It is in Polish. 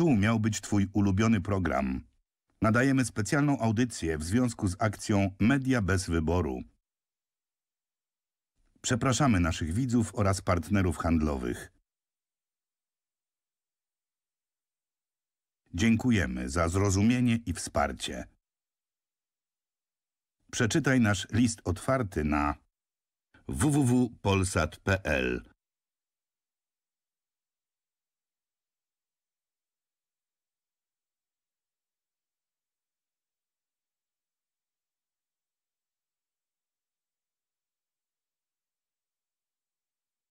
Tu miał być Twój ulubiony program. Nadajemy specjalną audycję w związku z akcją Media bez wyboru. Przepraszamy naszych widzów oraz partnerów handlowych. Dziękujemy za zrozumienie i wsparcie. Przeczytaj nasz list otwarty na www.polsat.pl